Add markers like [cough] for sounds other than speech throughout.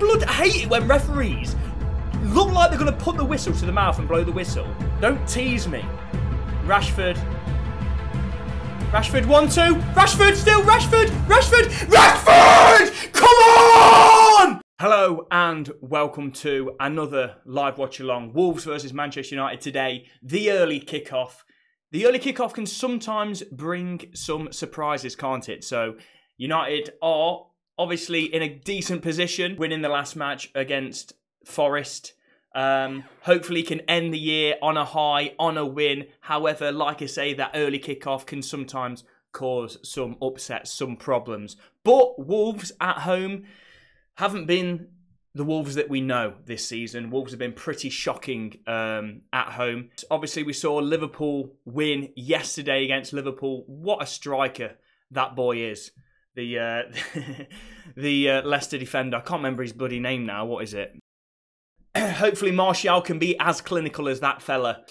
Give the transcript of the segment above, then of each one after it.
blood hate it when referees look like they're going to put the whistle to the mouth and blow the whistle. Don't tease me. Rashford. Rashford, one, two. Rashford, still Rashford. Rashford. Rashford! Come on! Hello and welcome to another live watch along. Wolves versus Manchester United today. The early kickoff. The early kickoff can sometimes bring some surprises, can't it? So United are obviously in a decent position, winning the last match against Forest. Um, hopefully can end the year on a high, on a win. However, like I say, that early kickoff can sometimes cause some upsets, some problems. But Wolves at home haven't been the Wolves that we know this season. Wolves have been pretty shocking um, at home. Obviously, we saw Liverpool win yesterday against Liverpool. What a striker that boy is the uh, [laughs] the uh, Leicester defender. I can't remember his bloody name now. What is it? [clears throat] Hopefully, Martial can be as clinical as that fella.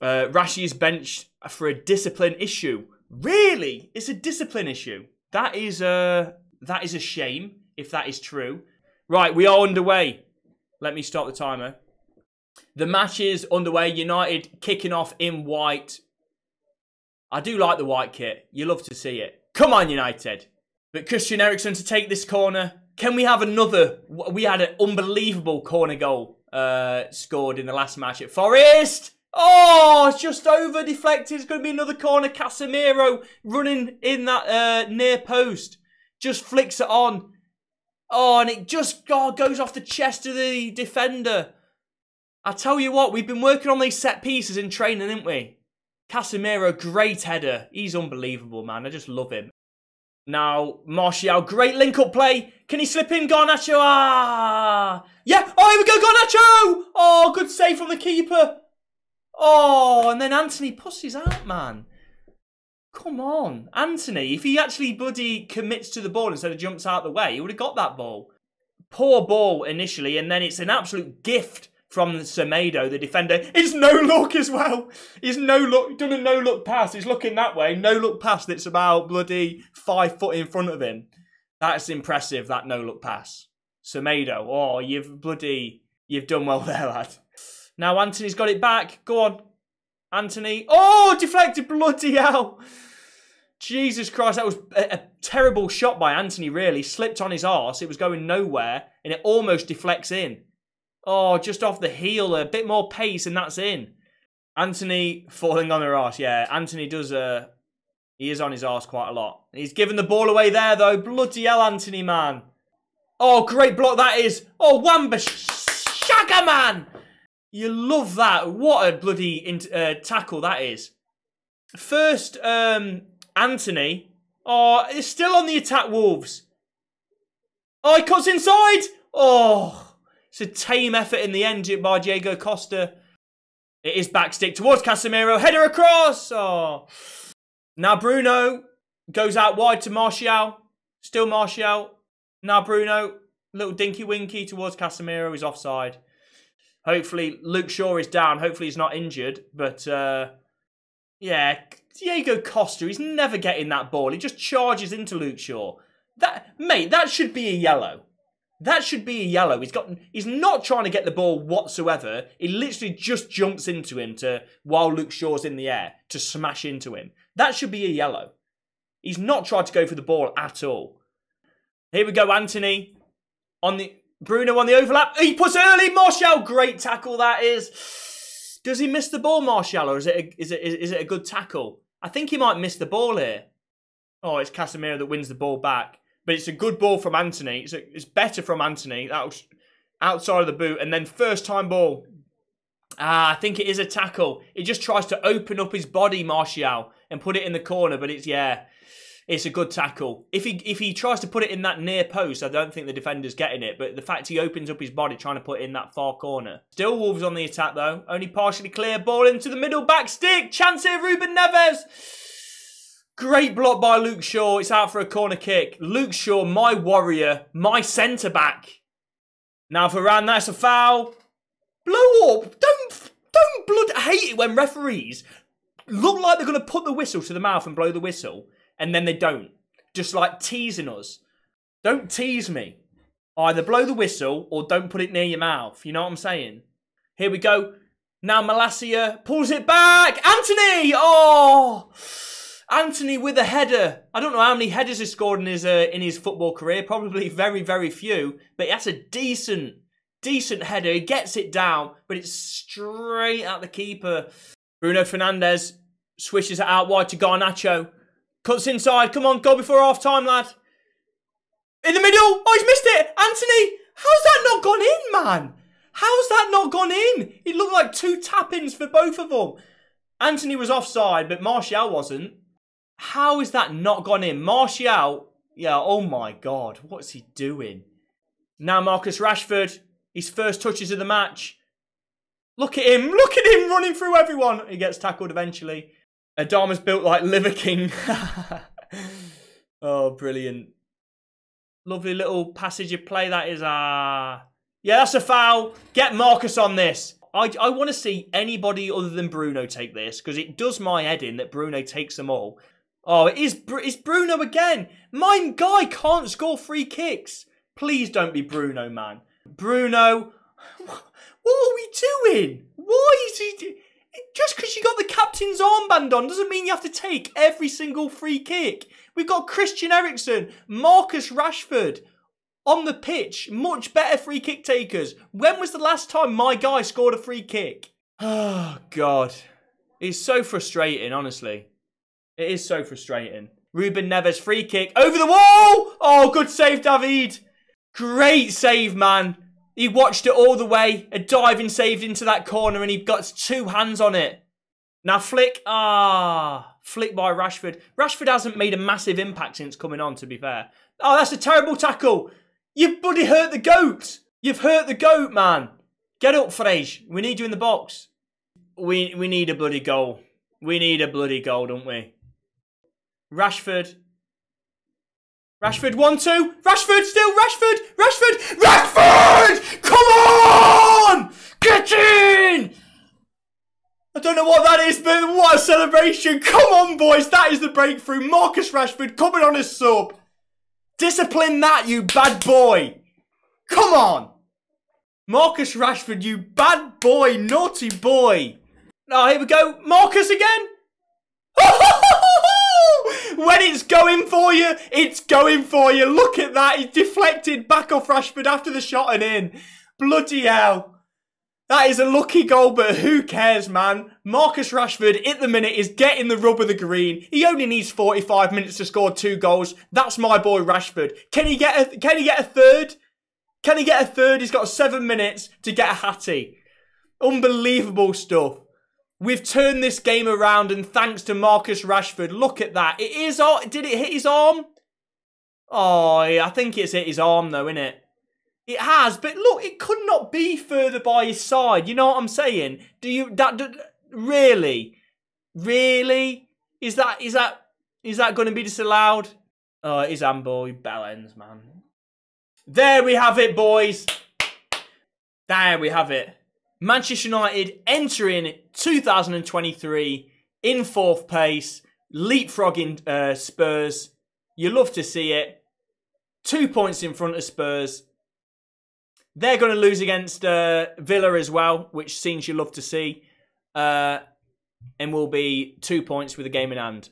Uh, Rashi is benched for a discipline issue. Really, it's a discipline issue. That is a that is a shame if that is true. Right, we are underway. Let me start the timer. The match is underway. United kicking off in white. I do like the white kit. You love to see it. Come on, United. But Christian Eriksen to take this corner. Can we have another? We had an unbelievable corner goal uh, scored in the last match at Forest. Oh, it's just over deflected. It's going to be another corner. Casemiro running in that uh, near post. Just flicks it on. Oh, and it just oh, goes off the chest of the defender. I tell you what, we've been working on these set pieces in training, have not we? Casemiro, great header. He's unbelievable, man. I just love him. Now, Martial, great link-up play. Can he slip in Garnacho? Ah! Yeah! Oh, here we go, Garnacho! Oh, good save from the keeper. Oh, and then Anthony pushes out, man. Come on. Anthony, if he actually buddy, commits to the ball instead of jumps out the way, he would have got that ball. Poor ball initially, and then it's an absolute gift from Semedo, the defender. It's no look as well. It's no look. Done a no look pass. He's looking that way. No look pass that's about bloody five foot in front of him. That's impressive, that no look pass. Semedo. Oh, you've bloody. You've done well [laughs] there, lad. Now Anthony's got it back. Go on. Anthony. Oh, deflected. Bloody hell. Jesus Christ, that was a, a, terrible shot by Anthony, really. Slipped on his arse. It was going nowhere, and it almost deflects in. Oh, just off the heel, a bit more pace, and that's in. Anthony falling on her arse. Yeah, Anthony does. Uh, he is on his arse quite a lot. He's given the ball away there, though. Bloody hell, Anthony, man. Oh, great block that is. Oh, Wamba Shagger, man. You love that. What a bloody uh, tackle that is. First, um, Anthony. Oh, it's still on the attack, Wolves. Oh, he cuts inside. Oh. It's a tame effort in the end by Diego Costa. It is backstick towards Casemiro. Header across. Oh. Now Bruno goes out wide to Martial. Still Martial. Now Bruno. Little dinky winky towards Casemiro. He's offside. Hopefully Luke Shaw is down. Hopefully he's not injured. But uh, yeah, Diego Costa, he's never getting that ball. He just charges into Luke Shaw. That mate, that should be a yellow. That should be a yellow. He's got he's not trying to get the ball whatsoever. He literally just jumps into him to while Luke Shaw's in the air to smash into him. That should be a yellow. He's not tried to go for the ball at all. Here we go, Anthony. On the Bruno on the overlap. He puts early Marshall. Great tackle that is. Does he miss the ball, Marshall, or is it a, is it is it a good tackle? I think he might miss the ball here. Oh, it's Casemiro that wins the ball back but it's a good ball from Anthony. It's, a, it's better from Anthony. That was outside of the boot. And then first time ball. Ah, I think it is a tackle. He just tries to open up his body, Martial, and put it in the corner. But it's, yeah, it's a good tackle. If he if he tries to put it in that near post, I don't think the defender's getting it. But the fact he opens up his body trying to put it in that far corner. Still Wolves on the attack, though. Only partially clear. Ball into the middle back stick. Chance here, Ruben Neves. Great block by Luke Shaw. It's out for a corner kick. Luke Shaw, my warrior, my centre back. Now for Varane, that's a foul. Blow up. Don't don't blood hate it when referees look like they're going to put the whistle to the mouth and blow the whistle, and then they don't. Just like teasing us. Don't tease me. Either blow the whistle or don't put it near your mouth. You know what I'm saying? Here we go. Now Malasia pulls it back. Anthony! Oh! Anthony with a header. I don't know how many headers he scored in his uh, in his football career. Probably [laughs] very very few. But he has a decent decent header. He gets it down, but it's straight at the keeper. Bruno Fernandez swishes it out wide to Garnacho. Cuts inside. Come on, go before half time, lad. In the middle. Oh, he's missed it. Anthony, how's that not gone in, man? How's that not gone in? It looked like two tap ins for both of them. Anthony was offside, but Martial wasn't. How is that not gone in? Martial, yeah, oh my God, what's he doing? Now Marcus Rashford, his first touches of the match. Look at him, look at him running through everyone. He gets tackled eventually. Adama's built like Liver King. [laughs] oh, brilliant. Lovely little passage of play that is. Ah, uh... Yeah, that's a foul. Get Marcus on this. I, I want to see anybody other than Bruno take this because it does my head in that Bruno takes them all. Oh, it is, Br it's Bruno again. My guy can't score free kicks. Please don't be Bruno, man. Bruno, [laughs] what are we doing? Why is he... Just because you got the captain's armband on doesn't mean you have to take every single free kick. We've got Christian Eriksen, Marcus Rashford on the pitch, much better free kick takers. When was the last time my guy scored a free kick? [sighs] Oh, God. It's so frustrating, honestly. It is so frustrating. Ruben Neves free kick over the wall. Oh, good save, David. Great save, man. He watched it all the way. A diving save into that corner and he got two hands on it. Now flick. Ah, flick by Rashford. Rashford hasn't made a massive impact since coming on, to be fair. Oh, that's a terrible tackle. You've bloody hurt the goat. You've hurt the goat, man. Get up, Frege. We need you in the box. We we need a bloody goal. We need a bloody goal, don't we? Rashford. Rashford, one, two. Rashford, still Rashford. Rashford. Rashford! Come on! Get in! I don't know what that is, but what a celebration. Come on, boys. That is the breakthrough. Marcus Rashford coming on his sub. Discipline that, you bad boy. Come on. Marcus Rashford, you bad boy, naughty boy. Now, oh, here we go. Marcus again. [laughs] When it's going for you, it's going for you. Look at that. He's deflected back off Rashford after the shot and in. Bloody hell. That is a lucky goal, but who cares, man? Marcus Rashford, at the minute, is getting the rub of the green. He only needs 45 minutes to score two goals. That's my boy Rashford. Can he get a, can he get a third? Can he get a third? He's got seven minutes to get a hattie. Unbelievable stuff. We've turned this game around, and thanks to Marcus Rashford. Look at that. It is. Did it hit his arm? Oh, yeah, I think it's hit his arm, though, isn't it? It has, but look, it could not be further by his side. You know what I'm saying? Do you that? Do, really, really? Is that is that is that going to be disallowed? Oh, it is Amboy Bellens, man. There we have it, boys. There we have it. Manchester United entering 2023 in fourth place, leapfrogging uh, Spurs. You love to see it. Two points in front of Spurs. They're going to lose against uh, Villa as well, which scenes you love to see. Uh, and will be two points with a game in hand.